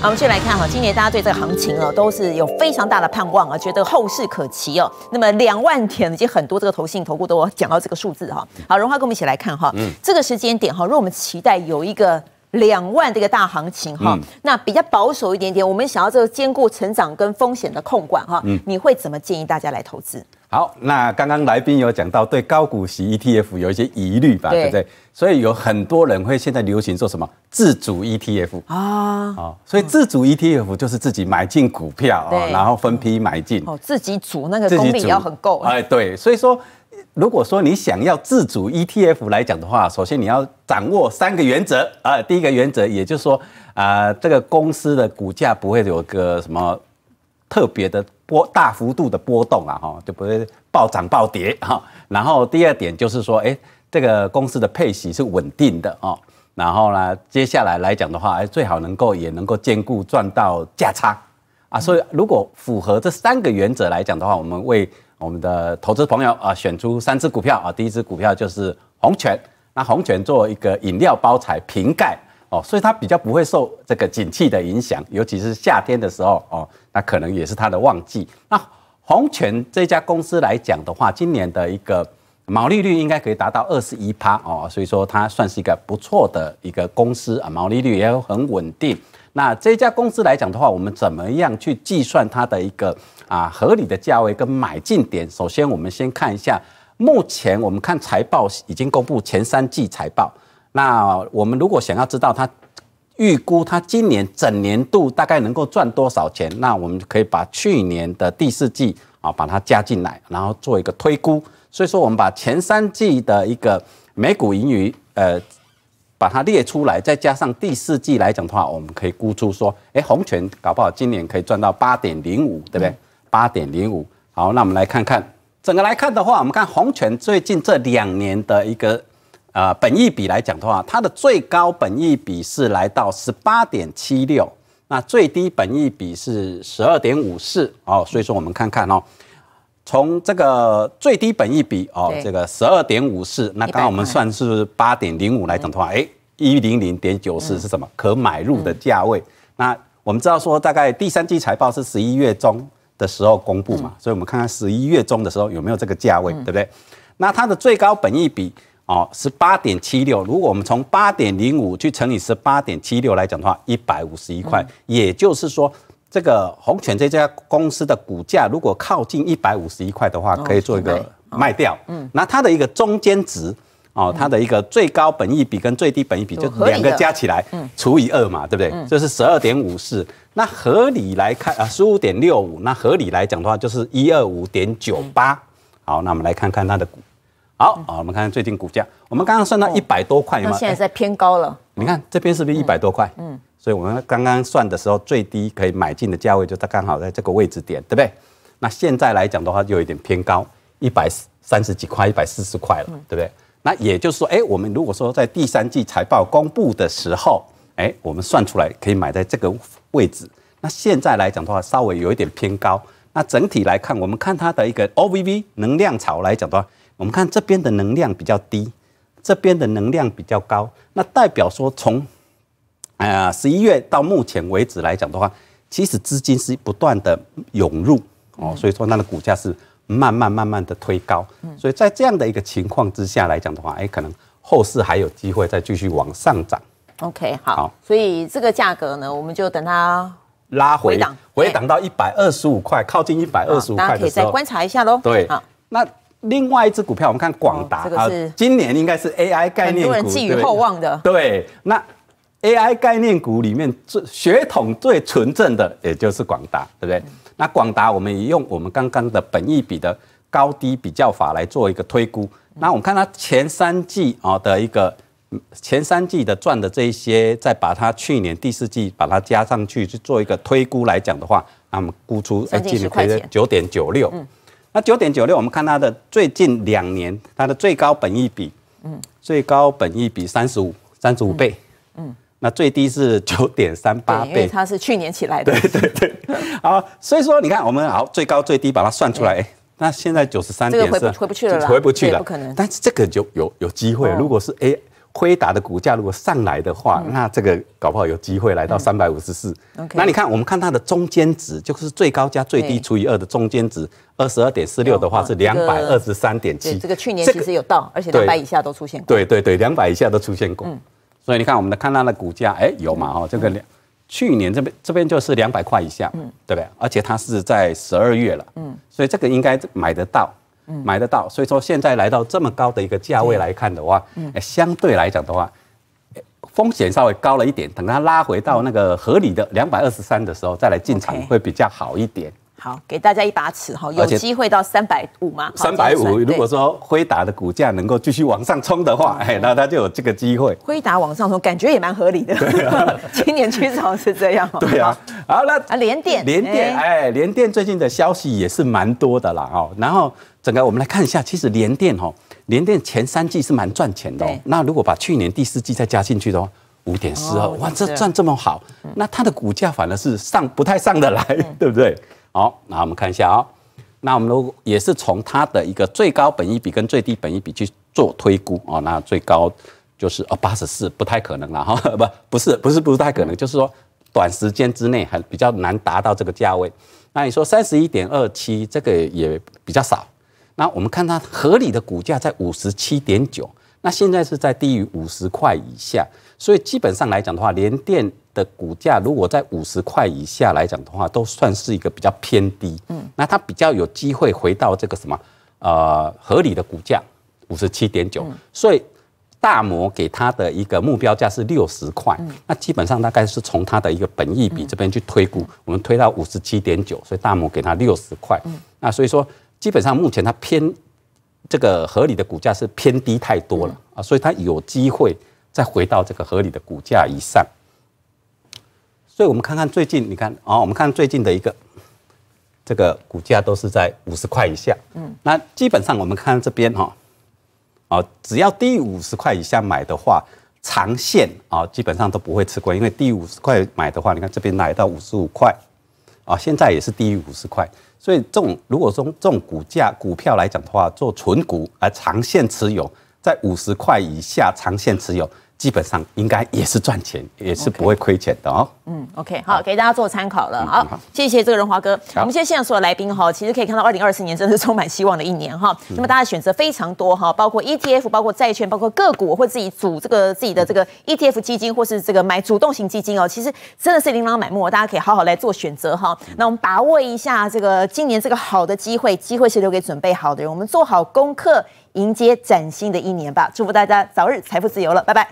好，我们接下来看哈，今年大家对这个行情哦，都是有非常大的盼望啊，觉得后市可期哦。那么两万点已经很多，这个投信、投顾都讲到这个数字哈。好，荣华跟我们一起来看哈，嗯，这个时间点哈，如果我们期待有一个两万这个大行情哈，那比较保守一点点，我们想要这个兼顾成长跟风险的控管哈，嗯，你会怎么建议大家来投资？好，那刚刚来宾有讲到对高股息 ETF 有一些疑虑吧，对不对？所以有很多人会现在流行做什么自主 ETF 啊？所以自主 ETF 就是自己买进股票啊，然后分批买进哦，自己组那个功力要很够。哎，对，所以说如果说你想要自主 ETF 来讲的话，首先你要掌握三个原则啊。第一个原则，也就是说啊，这个公司的股价不会有个什么。特别的波大幅度的波动啊，哈，就不会暴涨暴跌哈。然后第二点就是说，哎，这个公司的配息是稳定的哦。然后呢，接下来来讲的话，哎，最好能够也能够兼顾赚到价差啊。所以如果符合这三个原则来讲的话，我们为我们的投资朋友啊选出三只股票啊。第一只股票就是红泉，那红泉做一个饮料包材瓶盖。哦，所以它比较不会受这个景气的影响，尤其是夏天的时候哦，那可能也是它的旺季。那洪泉这家公司来讲的话，今年的一个毛利率应该可以达到二十一趴哦，所以说它算是一个不错的一个公司啊，毛利率也很稳定。那这家公司来讲的话，我们怎么样去计算它的一个啊合理的价位跟买进点？首先，我们先看一下目前我们看财报已经公布前三季财报。那我们如果想要知道它预估它今年整年度大概能够赚多少钱，那我们可以把去年的第四季啊把它加进来，然后做一个推估。所以说，我们把前三季的一个每股盈余呃把它列出来，再加上第四季来讲的话，我们可以估出说，哎，红泉搞不好今年可以赚到八点零五，对不对？八点零五。好，那我们来看看整个来看的话，我们看红泉最近这两年的一个。啊，本益比来讲的话，它的最高本益比是来到十八点七六，那最低本益比是十二点五四哦。所以说我们看看哦，从这个最低本益比哦，这个十二点五四，那刚刚我们算是八点零五来讲的话，哎，一零零点九四是什么可买入的价位？那我们知道说大概第三季财报是十一月中的时候公布嘛，所以我们看看十一月中的时候有没有这个价位，对不对？那它的最高本益比。哦，十八点七六，如果我们从八点零五去乘以十八点七六来讲的话，一百五十一块，也就是说，这个红泉这家公司的股价如果靠近一百五十一块的话，可以做一个卖掉。嗯，那它的一个中间值，哦，它的一个最高本益比跟最低本益比就两个加起来除以二嘛，对不对？就是十二点五四。那合理来看啊，十五点六五，那合理来讲的话就是一二五点九八。好，那我们来看看它的股。好啊，我们看最近股价，我们刚刚算到一百多块，那现在在偏高了。你看这边是不是一百多块？嗯，所以我们刚刚算的时候，最低可以买进的价位就在刚好在这个位置点，对不对？那现在来讲的话，就有一点偏高，一百三十几块，一百四十块了，对不对？那也就是说，哎，我们如果说在第三季财报公布的时候，哎，我们算出来可以买在这个位置，那现在来讲的话，稍微有一点偏高。那整体来看，我们看它的一个 OVB 能量潮来讲的话。我们看这边的能量比较低，这边的能量比较高，那代表说从，呃十一月到目前为止来讲的话，其实资金是不断的涌入哦，所以说它的股价是慢慢慢慢的推高，所以在这样的一个情况之下来讲的话，哎，可能后市还有机会再继续往上涨。OK，好，所以这个价格呢，我们就等它拉回档，回档到一百二十五块，靠近一百二十五块的时候可以再观察一下喽。对，好，那。另外一只股票，我们看广达啊，今年应该是 AI 概念股，很多人寄予厚望的。对，那 AI 概念股里面最血统最纯正的，也就是广达，对不对？那广达，我们也用我们刚刚的本意比的高低比较法来做一个推估。那我们看它前三季啊的一个前三季的赚的这一些，再把它去年第四季把它加上去，去做一个推估来讲的话，那么估出将近亏了九点九六。那九点九六，我们看它的最近两年，它的最高本益比，嗯，最高本益比三十五，三十五倍，嗯，那最低是九点三八倍，它是去年起来的，对对对，好，所以说你看，我们好最高最低把它算出来，那现在九十三点是回不去了，回不去了，不可能。但是这个就有有机会，如果是 A。辉达的股价如果上来的话，那这个搞不好有机会来到三百五十四。那你看，我们看它的中间值，就是最高加最低除以二的中间值，二十二点四六的话是两百二十三点七。这个去年其实有到，而且两百以下都出现过。对对对，两百以下都出现过。嗯。所以你看，我们的看它的股价，哎有嘛？哦，这个两去年这边这边就是两百块以下，对不对？而且它是在十二月了。嗯。所以这个应该买得到。买得到，所以说现在来到这么高的一个价位来看的话，嗯，相对来讲的话，风险稍微高了一点。等它拉回到那个合理的两百二十三的时候，再来进场会比较好一点。好，给大家一把尺哈，有机会到三百五吗？三百五，如果说辉达的股价能够继续往上冲的话，哎，那它就有这个机会。辉达往上冲，感觉也蛮合理的。啊，今年趋势好像是这样。对啊，好，那啊，联电，联电，哎，联电最近的消息也是蛮多的啦哦，然后。整个我们来看一下，其实联电吼，联电前三季是蛮赚钱的。那如果把去年第四季再加进去的话，五点四二，哇，这赚这么好，那它的股价反而是上不太上得来，对不对？好，那我们看一下哦。那我们如果也是从它的一个最高本益比跟最低本益比去做推估哦，那最高就是呃八十四，不太可能了哈。不，不是，不是，不太可能，就是说短时间之内还比较难达到这个价位。那你说三十一点二七，这个也比较少。那我们看它合理的股价在五十七点九，那现在是在低于五十块以下，所以基本上来讲的话，联电的股价如果在五十块以下来讲的话，都算是一个比较偏低。嗯，那它比较有机会回到这个什么呃合理的股价五十七点九，所以大摩给它的一个目标价是六十块。那基本上大概是从它的一个本益比这边去推估，我们推到五十七点九，所以大摩给它六十块。那所以说。基本上目前它偏这个合理的股价是偏低太多了啊，所以它有机会再回到这个合理的股价以上。所以我们看看最近，你看啊，我们看最近的一个这个股价都是在五十块以下。嗯，那基本上我们看这边哈，啊，只要低于五十块以下买的话，长线啊基本上都不会吃亏，因为低于五十块买的话，你看这边来到五十五块。啊，现在也是低于五十块，所以这种如果说这种股价股票来讲的话，做纯股啊，长线持有在五十块以下长线持有。基本上应该也是赚钱，也是不会亏钱的哦。嗯，OK，好，给大家做参考了。好，谢谢这个荣华哥。我们现在现场所有来宾哈，其实可以看到，二零二四年真的是充满希望的一年哈。那么大家选择非常多哈，包括 ETF，包括债券，包括个股，或自己组这个自己的这个 ETF 基金，或是这个买主动型基金哦。其实真的是琳琅满目，大家可以好好来做选择哈。那我们把握一下这个今年这个好的机会，机会是留给准备好的人。我们做好功课，迎接崭新的一年吧。祝福大家早日财富自由了，拜拜。